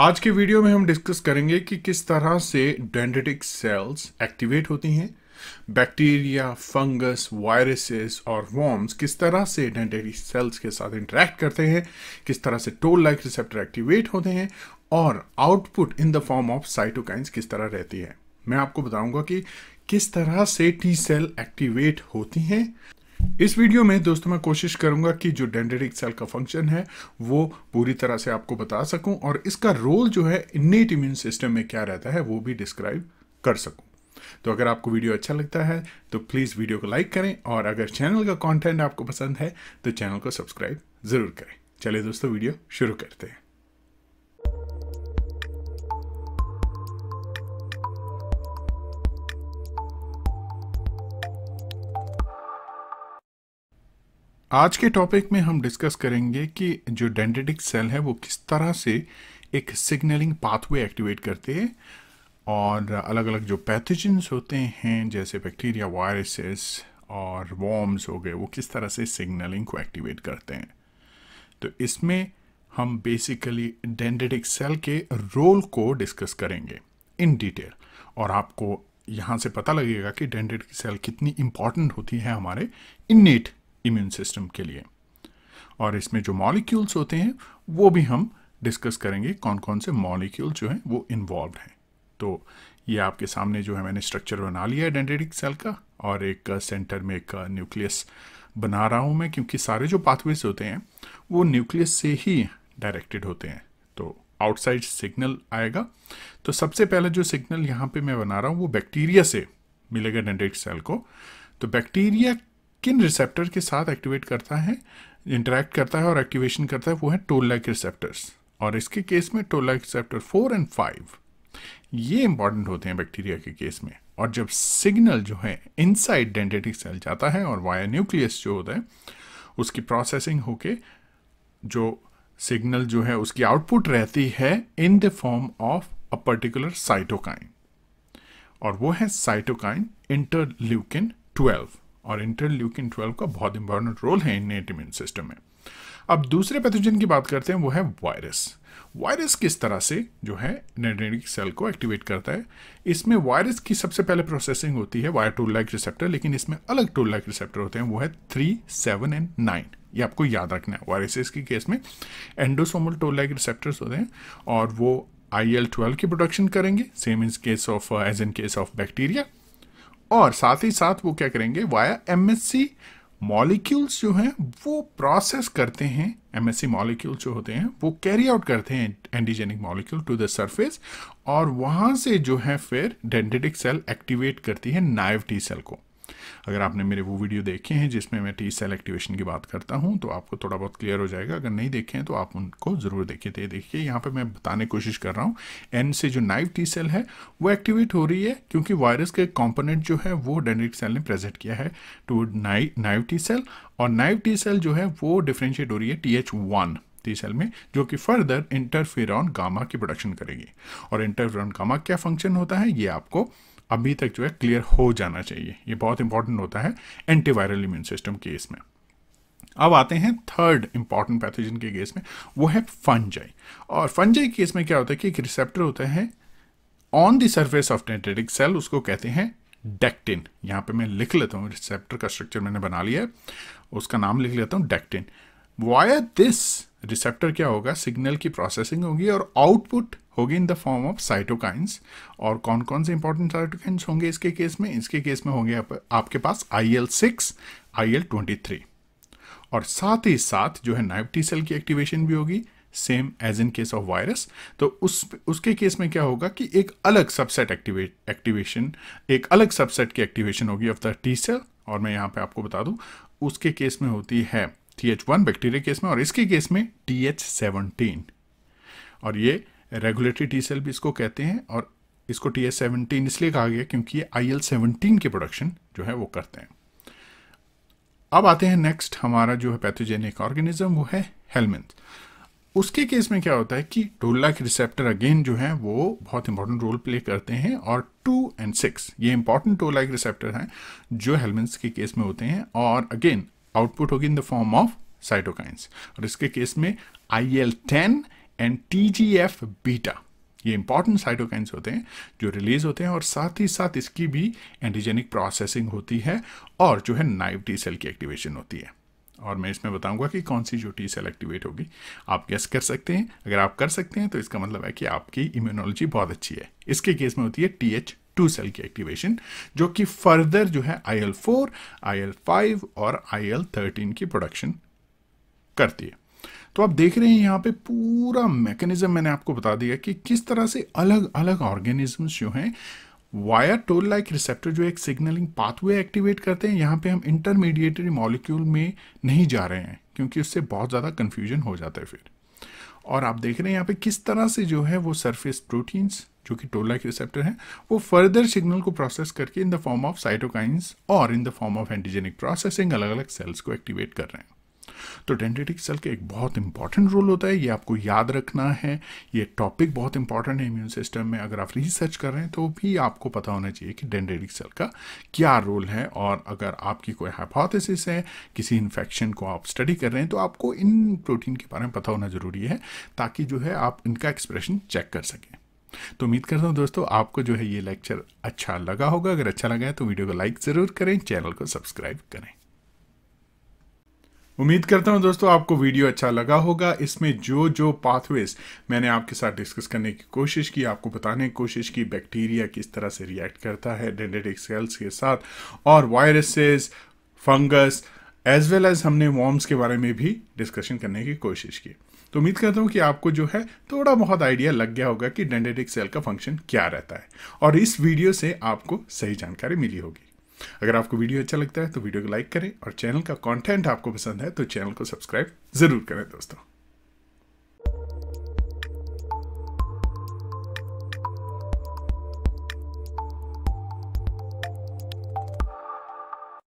आज के वीडियो में हम डिस्कस करेंगे कि किस तरह से डेंडेटिक सेल्स एक्टिवेट होती हैं बैक्टीरिया फंगस वायरसेस और वॉर्म्स किस तरह से डेंडेटिक सेल्स के साथ इंटरेक्ट करते हैं किस तरह से टोल लाइक रिसेप्टर एक्टिवेट होते हैं और output in the form of cytokines किस तरह रहती है मैं आपको बताऊंगा कि किस तरह से टी सेल एक्टिवेट होती हैं इस वीडियो में दोस्तों मैं कोशिश करूंगा कि जो डेंडेटिक सेल का फंक्शन है वो पूरी तरह से आपको बता सकूं और इसका रोल जो है इन्नेट इम्यून सिस्टम में क्या रहता है वो भी डिस्क्राइब कर सकूं तो अगर आपको वीडियो अच्छा लगता है तो प्लीज़ वीडियो को लाइक करें और अगर चैनल का कॉन्टेंट आपको पसंद है तो चैनल को सब्सक्राइब ज़रूर करें चलिए दोस्तों वीडियो शुरू करते हैं आज के टॉपिक में हम डिस्कस करेंगे कि जो डेंडेटिक सेल है वो किस तरह से एक सिग्नलिंग पाथवे एक्टिवेट करते हैं और अलग अलग जो पैथजेंस होते हैं जैसे बैक्टीरिया वायरसेस और वॉर्म्स हो गए वो किस तरह से सिग्नलिंग को एक्टिवेट करते हैं तो इसमें हम बेसिकली डेंडेटिक सेल के रोल को डिस्कस करेंगे इन डिटेल और आपको यहाँ से पता लगेगा कि डेंडेटिक सेल कितनी इम्पॉर्टेंट होती है हमारे इन इम्यून सिस्टम के लिए और इसमें जो मॉलिक्यूल्स होते हैं वो भी हम डिस्कस करेंगे कौन कौन से मॉलिक्यूल जो हैं वो इन्वॉल्व हैं तो ये आपके सामने जो है मैंने स्ट्रक्चर बना लिया आइडेंटिटिक सेल का और एक सेंटर uh, में एक न्यूक्लियस uh, बना रहा हूँ मैं क्योंकि सारे जो पाथवेज होते हैं वो न्यूक्लियस से ही डायरेक्टेड होते हैं तो आउटसाइड सिग्नल आएगा तो सबसे पहले जो सिग्नल यहाँ पे मैं बना रहा हूँ वो बैक्टीरिया से मिलेगा डेंडेट सेल को तो बैक्टीरिया किन रिसेप्टर के साथ एक्टिवेट करता है इंटरेक्ट करता है और एक्टिवेशन करता है वो है टोलैक रिसेप्टर्स और इसके केस में toll like receptor four and five ये इंपॉर्टेंट होते हैं बैक्टीरिया के केस में और जब सिग्नल जो है इनसाइड डेंटेटिक सेल जाता है और वाया न्यूक्लियस जो होता है उसकी प्रोसेसिंग होके जो सिग्नल जो है उसकी आउटपुट रहती है in the form of a particular cytokine और वो है साइटोकाइन इंटरल्यूकिन ट्वेल्व और इंटरल्यूकिन 12 का बहुत इंपॉर्टेंट रोल है इनेट इम्यून सिस्टम में अब दूसरे पैथोजन की बात करते हैं वो है वायरस वायरस किस तरह से जो है नेडेटिक सेल को एक्टिवेट करता है इसमें वायरस की सबसे पहले प्रोसेसिंग होती है वायर टूल लाइक रिसेप्टर लेकिन इसमें अलग टूल लाइक रिसेप्टर होते हैं वो है थ्री सेवन एंड नाइन ये आपको याद रखना है वायरसेस के केस में एंडोसोमल टोल लाइक रिसेप्टर्स होते हैं और वो आई एल ट्वेल्व की प्रोडक्शन करेंगे same in case of as in case of bacteria और साथ ही साथ वो क्या करेंगे वाया एमएससी मॉलिक्यूल्स जो हैं वो प्रोसेस करते हैं एमएससी मॉलिक्यूल्स जो होते हैं वो कैरी आउट करते हैं antigenic molecule to the surface और वहाँ से जो है फिर डेंडेटिक सेल एक्टिवेट करती है नाइव टी सेल को अगर आपने मेरे वो वीडियो देखे हैं जिसमें मैं टी सेल एक्टिवेशन की बात करता हूँ तो आपको थोड़ा बहुत क्लियर हो जाएगा अगर नहीं देखे हैं तो आप उनको ज़रूर देखिए तो देखिए यहाँ पर मैं बताने की कोशिश कर रहा हूँ एन से जो नाइव टी सेल है वो एक्टिवेट हो रही है क्योंकि वायरस के कॉम्पोनेंट जो है वो डेंड्रिक सेल ने प्रेजेंट किया है टू नाइव टी सेल और नाइव टी सेल जो है वो डिफ्रेंशिएट हो रही है T H one T cell में जो कि फर्दर इंटरफेरॉन गामा की प्रोडक्शन करेगी और इंटरफेरॉन गामा क्या फंक्शन होता है ये आपको अभी तक जो है क्लियर हो जाना चाहिए ये बहुत इंपॉर्टेंट होता है एंटीवायरल इम्यून सिस्टम केस में अब आते हैं थर्ड इंपॉर्टेंट पैथोजन के केस में वो है फंजाई और फंजाई केस में क्या होता है कि एक रिसेप्टर होता है on the surface of dendritic cell उसको कहते हैं डेक्टिन यहाँ पे मैं लिख लेता हूँ रिसेप्टर का स्ट्रक्चर मैंने बना लिया है उसका नाम लिख लेता हूँ डेक्टिन वाया दिस रिसेप्टर क्या होगा सिग्नल की प्रोसेसिंग होगी और आउटपुट होगी in the form of cytokines और कौन कौन से इंपॉर्टेंट साइटोकाइंस होंगे इसके केस में इसके केस में होंगे आप, आपके पास I L six I L twenty three और साथ ही साथ जो है नाइव टी सेल की एक्टिवेशन भी होगी same as in case of virus तो उस उसके केस में क्या होगा कि एक अलग सबसेट एक्टिवेट एक्टिवेशन एक अलग सबसेट की एक्टिवेशन होगी ऑफ द टी सेल और मैं यहाँ पे आपको बता दूँ उसके केस में होती है T H one bacteria case में और इसके केस में टी एच सेवनटीन और ये रेगुलेटरी टी सेल भी इसको कहते हैं और इसको टी एस सेवनटीन इसलिए कहा गया क्योंकि ये आई एल सेवनटीन के प्रोडक्शन जो है वो करते हैं अब आते हैं नेक्स्ट हमारा जो है पैथोजेनिक ऑर्गेनिज्म वो है हेलमेंथ उसके केस में क्या होता है कि टोल्ला के रिसेप्टर अगेन जो है वो बहुत इंपॉर्टेंट रोल प्ले करते हैं और टू एंड सिक्स ये इंपॉर्टेंट टोल्ला के रिसेप्टर हैं जो हेलमेंट्स के केस में होते हैं और अगेन आउटपुट होगी in the form of cytokines और इसके केस में I L ten and T G F beta ये इंपॉर्टेंट साइटोकाइंस होते हैं जो रिलीज होते हैं और साथ ही साथ इसकी भी एंटीजेनिक प्रोसेसिंग होती है और जो है नाइव टी सेल की एक्टिवेशन होती है और मैं इसमें बताऊंगा कि कौन सी जो टी सेल एक्टिवेट होगी आप गेस कर सकते हैं अगर आप कर सकते हैं तो इसका मतलब है कि आपकी इम्यूनोलॉजी बहुत अच्छी है इसके केस में होती है टी एच टू सेल की एक्टिवेशन जो कि फर्दर जो है I L four I L five और आई एल थर्टीन की प्रोडक्शन करती है तो आप देख रहे हैं यहाँ पे पूरा मैकेनिज्म मैंने आपको बता दिया कि किस तरह से अलग अलग ऑर्गेनिजम्स जो हैं वायर टोल लाइक रिसेप्टर जो एक सिग्नलिंग पाथवे एक्टिवेट करते हैं यहाँ पे हम इंटरमीडिएटरी मॉलिक्यूल में नहीं जा रहे हैं क्योंकि उससे बहुत ज़्यादा कन्फ्यूजन हो जाता है फिर और आप देख रहे हैं यहाँ पे किस तरह से जो है वो सरफेस प्रोटीन्स जो कि टोल लाइक रिसेप्टर हैं वो फर्दर सिग्नल को प्रोसेस करके in the form of cytokines और in the form of antigenic processing अलग अलग सेल्स को एक्टिवेट कर रहे हैं तो डेंडेटिक सेल का एक बहुत इंपॉर्टेंट रोल होता है ये आपको याद रखना है ये टॉपिक बहुत इंपॉर्टेंट है इम्यून सिस्टम में अगर आप रिसर्च कर रहे हैं तो भी आपको पता होना चाहिए कि डेंडेटिक सेल का क्या रोल है और अगर आपकी कोई हाइपोथेसिस है किसी इन्फेक्शन को आप स्टडी कर रहे हैं तो आपको इन प्रोटीन के बारे में पता होना ज़रूरी है ताकि जो है आप इनका एक्सप्रेशन चेक कर सकें तो उम्मीद करता हूँ दोस्तों आपको जो है ये लेक्चर अच्छा लगा होगा अगर अच्छा लगा है तो वीडियो को लाइक ज़रूर करें चैनल को सब्सक्राइब करें उम्मीद करता हूं दोस्तों आपको वीडियो अच्छा लगा होगा इसमें जो जो पाथवेज मैंने आपके साथ डिस्कस करने की कोशिश की आपको बताने की कोशिश की बैक्टीरिया किस तरह से रिएक्ट करता है डेंडेटिक सेल्स के साथ और viruses fungus as well as हमने वॉर्म्स के बारे में भी डिस्कशन करने की कोशिश की तो उम्मीद करता हूँ कि आपको जो है थोड़ा बहुत आइडिया लग गया होगा कि डेंडेटिक सेल का फंक्शन क्या रहता है और इस वीडियो से आपको सही जानकारी मिली होगी अगर आपको वीडियो अच्छा लगता है तो वीडियो को लाइक करें और चैनल का कॉन्टेंट आपको पसंद है तो चैनल को सब्सक्राइब जरूर करें दोस्तों